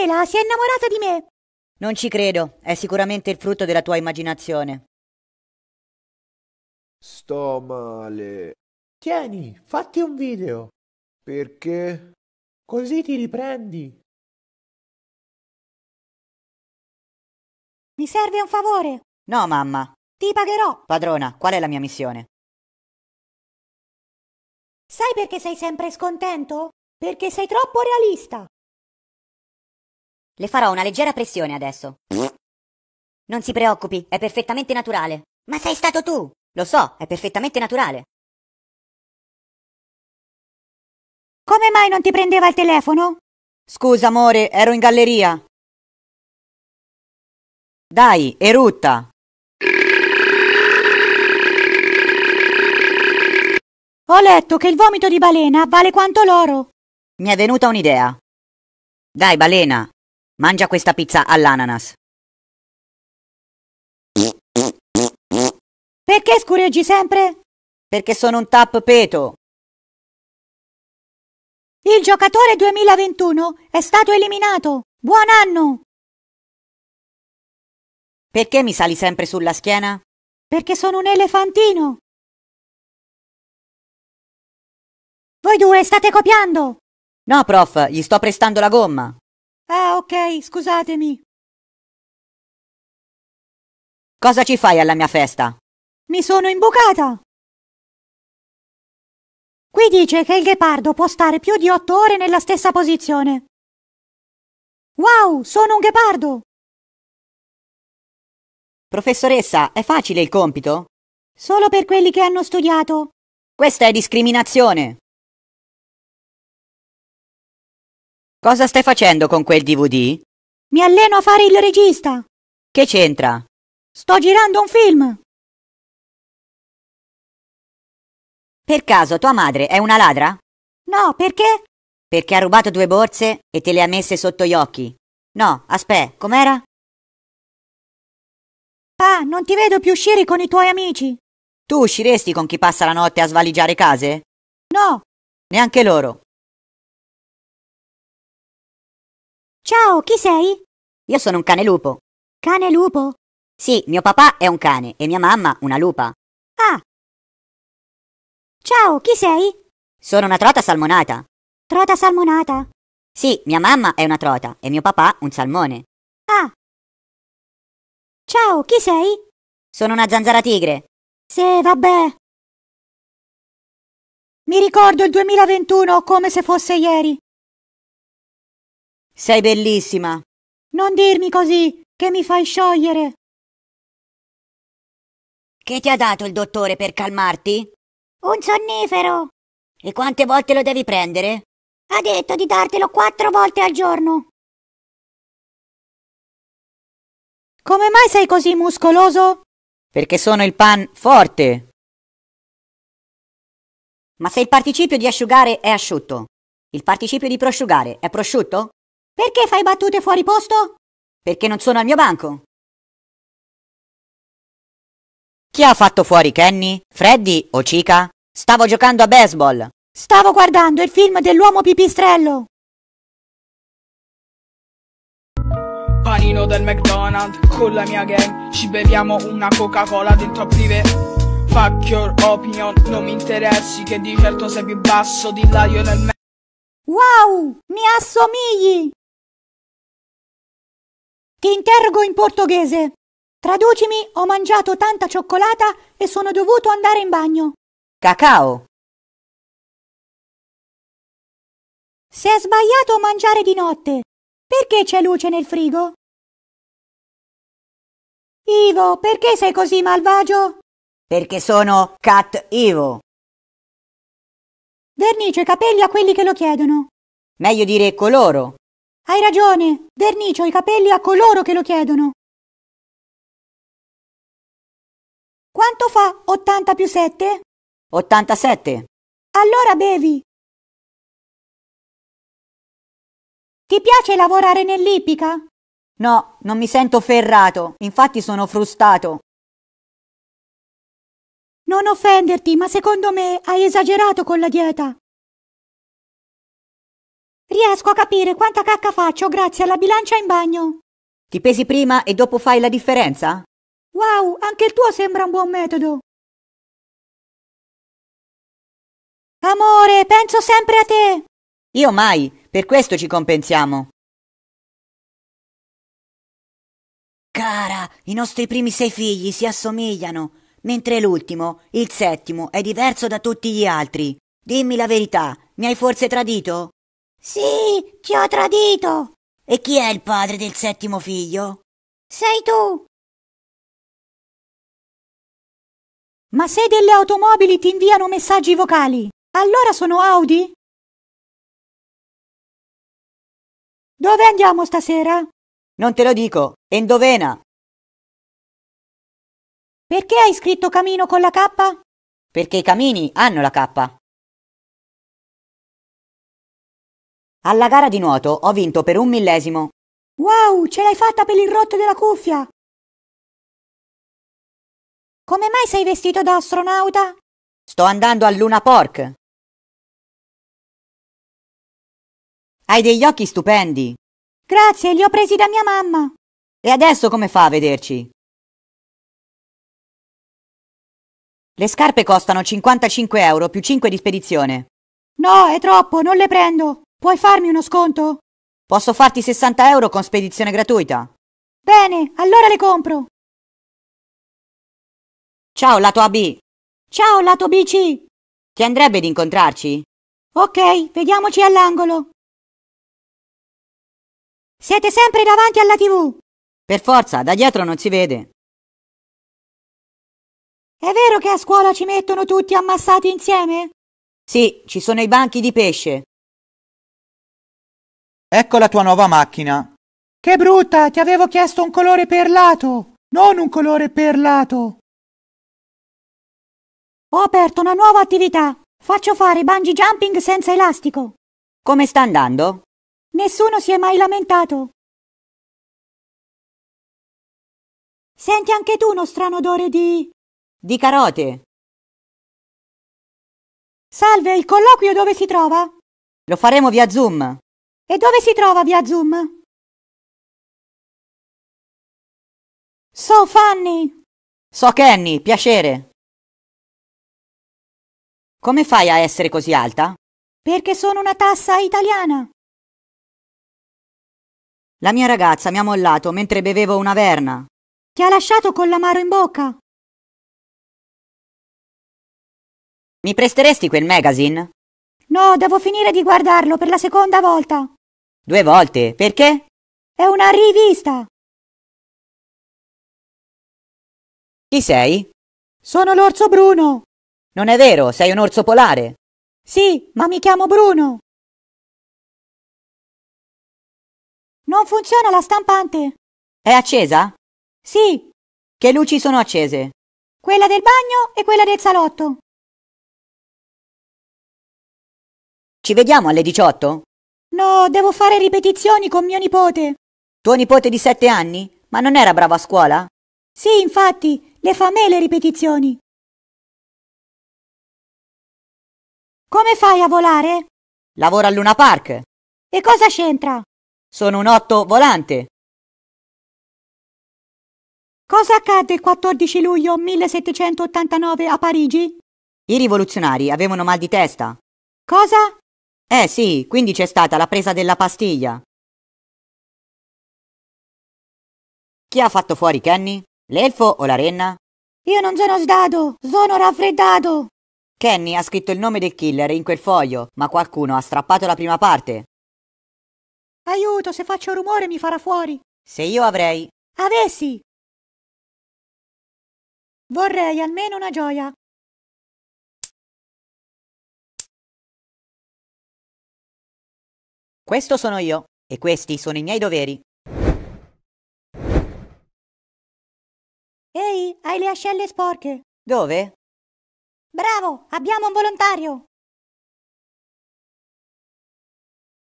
Mela si è innamorata di me. Non ci credo, è sicuramente il frutto della tua immaginazione. Sto male. Tieni, fatti un video. Perché? Così ti riprendi. Mi serve un favore. No, mamma. Ti pagherò. Padrona, qual è la mia missione? Sai perché sei sempre scontento? Perché sei troppo realista. Le farò una leggera pressione adesso. Non si preoccupi, è perfettamente naturale. Ma sei stato tu! Lo so, è perfettamente naturale. Come mai non ti prendeva il telefono? Scusa, amore, ero in galleria. Dai, erutta! Ho letto che il vomito di balena vale quanto l'oro. Mi è venuta un'idea. Dai, balena, Mangia questa pizza all'ananas. Perché scureggi sempre? Perché sono un tappeto. Il giocatore 2021 è stato eliminato. Buon anno! Perché mi sali sempre sulla schiena? Perché sono un elefantino. Voi due state copiando. No, prof, gli sto prestando la gomma. Ah, ok, scusatemi. Cosa ci fai alla mia festa? Mi sono imbucata. Qui dice che il ghepardo può stare più di otto ore nella stessa posizione. Wow, sono un ghepardo! Professoressa, è facile il compito? Solo per quelli che hanno studiato. Questa è discriminazione. Cosa stai facendo con quel DVD? Mi alleno a fare il regista. Che c'entra? Sto girando un film. Per caso tua madre è una ladra? No, perché? Perché ha rubato due borse e te le ha messe sotto gli occhi. No, aspetta, com'era? Pa, non ti vedo più uscire con i tuoi amici. Tu usciresti con chi passa la notte a svaligiare case? No. Neanche loro. Ciao, chi sei? Io sono un cane lupo. Cane lupo? Sì, mio papà è un cane e mia mamma una lupa. Ah. Ciao, chi sei? Sono una trota salmonata. Trota salmonata? Sì, mia mamma è una trota e mio papà un salmone. Ah. Ciao, chi sei? Sono una zanzara tigre. Sì, vabbè. Mi ricordo il 2021 come se fosse ieri. Sei bellissima. Non dirmi così, che mi fai sciogliere. Che ti ha dato il dottore per calmarti? Un sonnifero. E quante volte lo devi prendere? Ha detto di dartelo quattro volte al giorno. Come mai sei così muscoloso? Perché sono il pan forte. Ma se il participio di asciugare è asciutto, il participio di prosciugare è prosciutto? Perché fai battute fuori posto? Perché non sono al mio banco. Chi ha fatto fuori Kenny? Freddy o Chica? Stavo giocando a baseball. Stavo guardando il film dell'uomo pipistrello. Panino del McDonald's con la mia gang. Ci beviamo una Coca-Cola dentro a prive. Fuck your opinion, non mi interessi che di certo sei più basso di Lionel Messi. Wow, mi assomigli! Ti interrogo in portoghese. Traducimi, ho mangiato tanta cioccolata e sono dovuto andare in bagno. Cacao. Se è sbagliato mangiare di notte, perché c'è luce nel frigo? Ivo, perché sei così malvagio? Perché sono Cat Ivo. Vernice i capelli a quelli che lo chiedono. Meglio dire coloro. Hai ragione, vernicio i capelli a coloro che lo chiedono. Quanto fa 80 più 7? 87. Allora bevi. Ti piace lavorare nell'ippica? No, non mi sento ferrato, infatti sono frustato. Non offenderti, ma secondo me hai esagerato con la dieta. Riesco a capire quanta cacca faccio grazie alla bilancia in bagno. Ti pesi prima e dopo fai la differenza? Wow, anche il tuo sembra un buon metodo. Amore, penso sempre a te. Io mai, per questo ci compensiamo. Cara, i nostri primi sei figli si assomigliano, mentre l'ultimo, il settimo, è diverso da tutti gli altri. Dimmi la verità, mi hai forse tradito? Sì, ti ho tradito. E chi è il padre del settimo figlio? Sei tu. Ma se delle automobili ti inviano messaggi vocali, allora sono Audi? Dove andiamo stasera? Non te lo dico, è indovena. Perché hai scritto camino con la K? Perché i camini hanno la K. Alla gara di nuoto ho vinto per un millesimo. Wow, ce l'hai fatta per il rotto della cuffia! Come mai sei vestito da astronauta? Sto andando a Luna Pork. Hai degli occhi stupendi. Grazie, li ho presi da mia mamma. E adesso come fa a vederci? Le scarpe costano 55 euro più 5 di spedizione. No, è troppo, non le prendo. Puoi farmi uno sconto? Posso farti 60 euro con spedizione gratuita. Bene, allora le compro. Ciao lato AB. Ciao lato BC. Ti andrebbe di incontrarci? Ok, vediamoci all'angolo. Siete sempre davanti alla TV. Per forza, da dietro non si vede. È vero che a scuola ci mettono tutti ammassati insieme? Sì, ci sono i banchi di pesce. Ecco la tua nuova macchina. Che brutta, ti avevo chiesto un colore perlato, non un colore perlato. Ho aperto una nuova attività. Faccio fare bungee jumping senza elastico. Come sta andando? Nessuno si è mai lamentato. Senti anche tu uno strano odore di... Di carote. Salve, il colloquio dove si trova? Lo faremo via Zoom. E dove si trova via Zoom? So Fanny! So Kenny, piacere! Come fai a essere così alta? Perché sono una tassa italiana. La mia ragazza mi ha mollato mentre bevevo una verna. Ti ha lasciato con l'amaro in bocca. Mi presteresti quel magazine? No, devo finire di guardarlo per la seconda volta. Due volte? Perché? È una rivista. Chi sei? Sono l'orso Bruno. Non è vero, sei un orso polare. Sì, ma mi chiamo Bruno. Non funziona la stampante. È accesa? Sì. Che luci sono accese? Quella del bagno e quella del salotto. Ci vediamo alle 18? No, devo fare ripetizioni con mio nipote. Tuo nipote di sette anni? Ma non era bravo a scuola? Sì, infatti, le fa me le ripetizioni. Come fai a volare? Lavoro al Luna Park. E cosa c'entra? Sono un otto volante. Cosa accadde il 14 luglio 1789 a Parigi? I rivoluzionari avevano mal di testa. Cosa? Eh sì, quindi c'è stata la presa della pastiglia. Chi ha fatto fuori Kenny? L'elfo o la renna? Io non sono sdado, sono raffreddato. Kenny ha scritto il nome del killer in quel foglio, ma qualcuno ha strappato la prima parte. Aiuto, se faccio rumore mi farà fuori. Se io avrei. Avessi. Vorrei almeno una gioia. Questo sono io e questi sono i miei doveri. Ehi, hai le ascelle sporche. Dove? Bravo, abbiamo un volontario.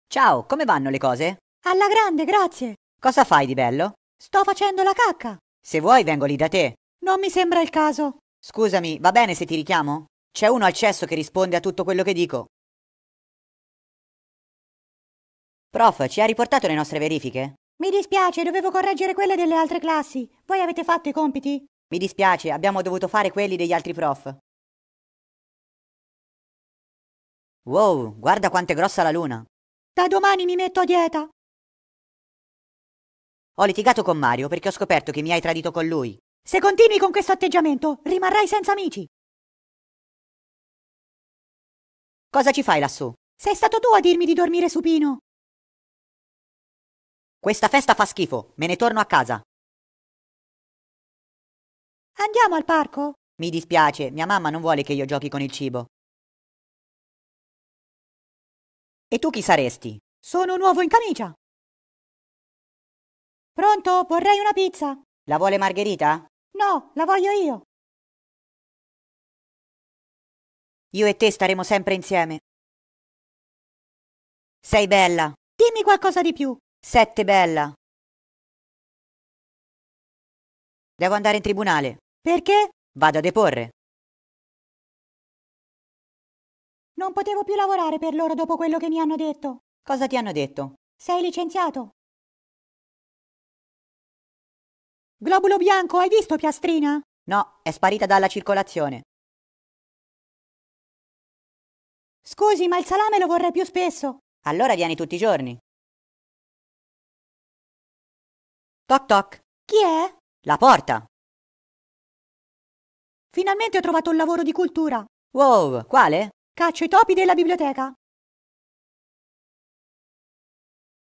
Ciao, come vanno le cose? Alla grande, grazie. Cosa fai di bello? Sto facendo la cacca. Se vuoi vengo lì da te. Non mi sembra il caso. Scusami, va bene se ti richiamo? C'è uno al cesso che risponde a tutto quello che dico. Prof, ci ha riportato le nostre verifiche? Mi dispiace, dovevo correggere quelle delle altre classi. Voi avete fatto i compiti? Mi dispiace, abbiamo dovuto fare quelli degli altri prof. Wow, guarda quanto è grossa la luna. Da domani mi metto a dieta. Ho litigato con Mario perché ho scoperto che mi hai tradito con lui. Se continui con questo atteggiamento, rimarrai senza amici. Cosa ci fai lassù? Sei stato tu a dirmi di dormire supino. Questa festa fa schifo, me ne torno a casa. Andiamo al parco? Mi dispiace, mia mamma non vuole che io giochi con il cibo. E tu chi saresti? Sono un uovo in camicia. Pronto, vorrei una pizza. La vuole Margherita? No, la voglio io. Io e te staremo sempre insieme. Sei bella. Dimmi qualcosa di più. Sette bella. Devo andare in tribunale. Perché? Vado a deporre. Non potevo più lavorare per loro dopo quello che mi hanno detto. Cosa ti hanno detto? Sei licenziato. Globulo bianco, hai visto Piastrina? No, è sparita dalla circolazione. Scusi, ma il salame lo vorrei più spesso. Allora vieni tutti i giorni. Toc toc. Chi è? La porta. Finalmente ho trovato un lavoro di cultura. Wow, quale? Caccio i topi della biblioteca.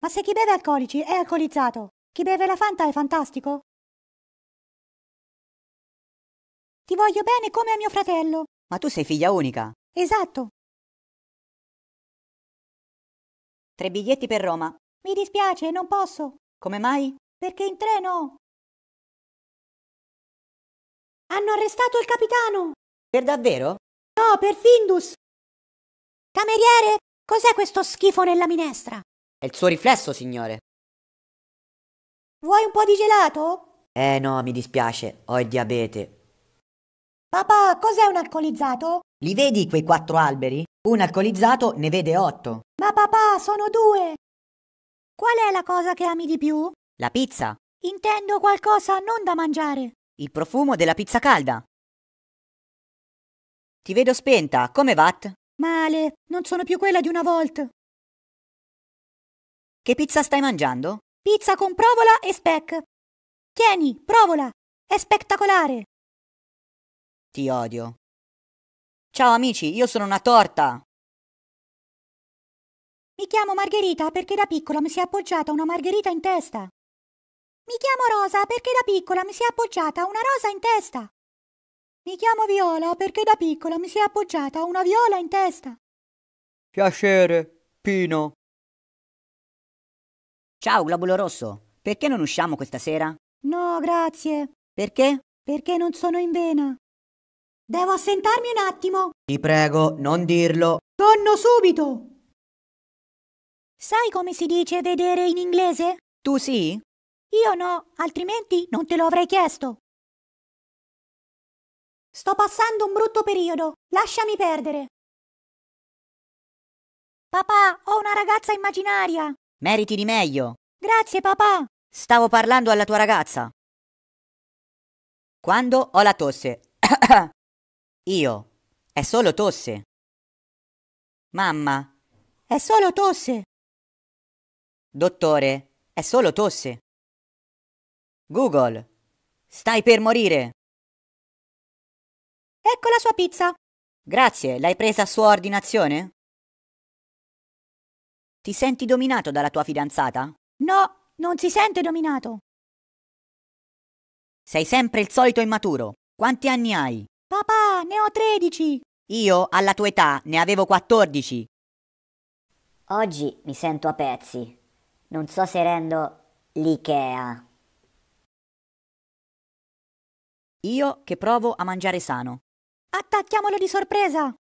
Ma se chi beve alcolici è alcolizzato, chi beve la Fanta è fantastico? Ti voglio bene come a mio fratello. Ma tu sei figlia unica. Esatto. Tre biglietti per Roma. Mi dispiace, non posso. Come mai? Perché in treno? Hanno arrestato il capitano! Per davvero? No, per Findus! Cameriere, cos'è questo schifo nella minestra? È il suo riflesso, signore. Vuoi un po' di gelato? Eh no, mi dispiace, ho il diabete. Papà, cos'è un alcolizzato? Li vedi quei quattro alberi? Un alcolizzato ne vede otto. Ma papà, sono due! Qual è la cosa che ami di più? La pizza. Intendo qualcosa non da mangiare. Il profumo della pizza calda. Ti vedo spenta, come va? Male, non sono più quella di una volta. Che pizza stai mangiando? Pizza con provola e speck. Tieni, provola. È spettacolare. Ti odio. Ciao amici, io sono una torta. Mi chiamo Margherita perché da piccola mi si è appoggiata una margherita in testa. Mi chiamo Rosa perché da piccola mi si è appoggiata una rosa in testa. Mi chiamo Viola perché da piccola mi si è appoggiata una viola in testa. Piacere, Pino. Ciao, Globulo Rosso. Perché non usciamo questa sera? No, grazie. Perché? Perché non sono in vena. Devo assentarmi un attimo. Ti prego, non dirlo. Torno subito. Sai come si dice vedere in inglese? Tu sì? Io no, altrimenti non te lo avrei chiesto. Sto passando un brutto periodo, lasciami perdere. Papà, ho una ragazza immaginaria. Meriti di meglio. Grazie, papà. Stavo parlando alla tua ragazza. Quando ho la tosse. Io. È solo tosse. Mamma. È solo tosse. Dottore. È solo tosse. Google, stai per morire. Ecco la sua pizza. Grazie, l'hai presa a sua ordinazione? Ti senti dominato dalla tua fidanzata? No, non si sente dominato. Sei sempre il solito immaturo. Quanti anni hai? Papà, ne ho 13. Io, alla tua età, ne avevo 14. Oggi mi sento a pezzi. Non so se rendo l'IKEA. Io che provo a mangiare sano. Attacchiamolo di sorpresa!